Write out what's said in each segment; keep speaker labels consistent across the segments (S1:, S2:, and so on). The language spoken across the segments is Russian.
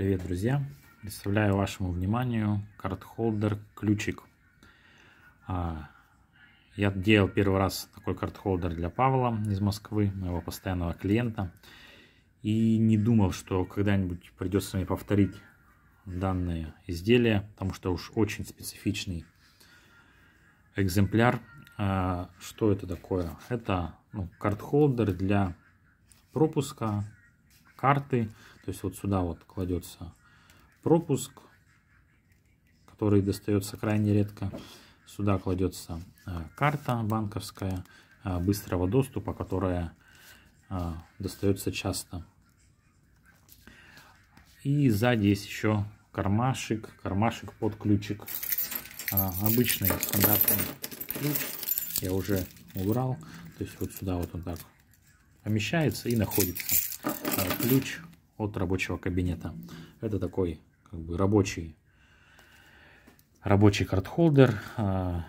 S1: Привет, друзья! Представляю вашему вниманию картхолдер ключик. А, я делал первый раз такой картхолдер для Павла из Москвы, моего постоянного клиента. И не думал, что когда-нибудь придется мне повторить данное изделие, потому что уж очень специфичный экземпляр. А, что это такое? Это ну, карт-холдер для пропуска карты, то есть вот сюда вот кладется пропуск, который достается крайне редко. Сюда кладется э, карта банковская э, быстрого доступа, которая э, достается часто. И сзади есть еще кармашек, кармашек под ключик. Обычный стандартный ключ я уже убрал. То есть вот сюда вот он так помещается и находится ключ от рабочего кабинета. Это такой как бы рабочий, рабочий карт-холдер. А,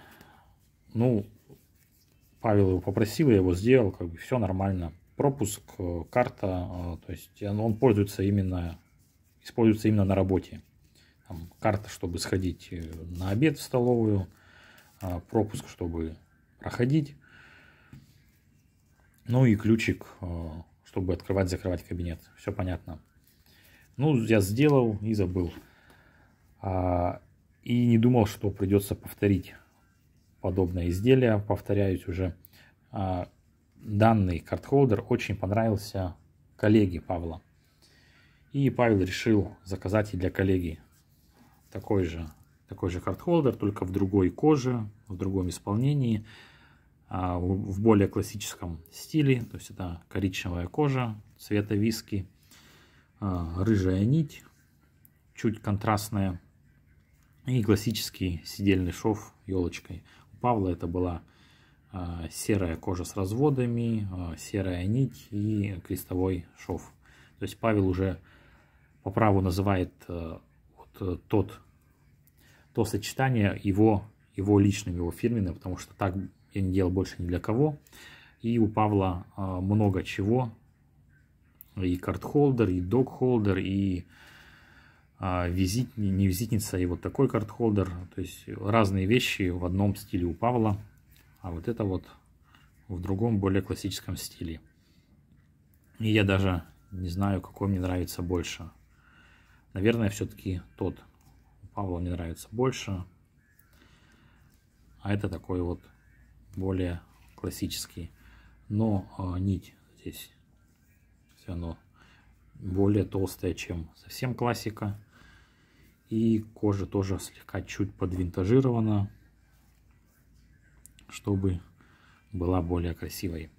S1: ну, Павел его попросил, я его сделал, как бы все нормально. Пропуск, э, карта, э, то есть он пользуется именно, используется именно на работе. Там карта, чтобы сходить э, на обед в столовую, а, пропуск, чтобы проходить. Ну и ключик чтобы открывать-закрывать кабинет. Все понятно. Ну, я сделал и забыл. А, и не думал, что придется повторить подобное изделие. Повторяюсь уже. А, данный карт-холдер очень понравился коллеге Павла. И Павел решил заказать и для коллеги такой же, такой же карт-холдер, только в другой коже, в другом исполнении. А, в более классическом стиле. То есть это коричневая кожа цвета виски, а, рыжая нить, чуть контрастная и классический сидельный шов елочкой. У Павла это была а, серая кожа с разводами, серая нить и крестовой шов. То есть Павел уже по праву называет вот э, тот, то сочетание его, его личным, его фирменным, потому что так я не делал больше ни для кого. И у Павла а, много чего. И карт-холдер, и док-холдер, и а, визит, не визитница, и вот такой карт-холдер. То есть разные вещи в одном стиле у Павла, а вот это вот в другом, более классическом стиле. И я даже не знаю, какой мне нравится больше. Наверное, все-таки тот у Павла мне нравится больше. А это такой вот более классический. Но а, нить здесь все равно более толстая, чем совсем классика. И кожа тоже слегка чуть подвинтажирована, чтобы была более красивой.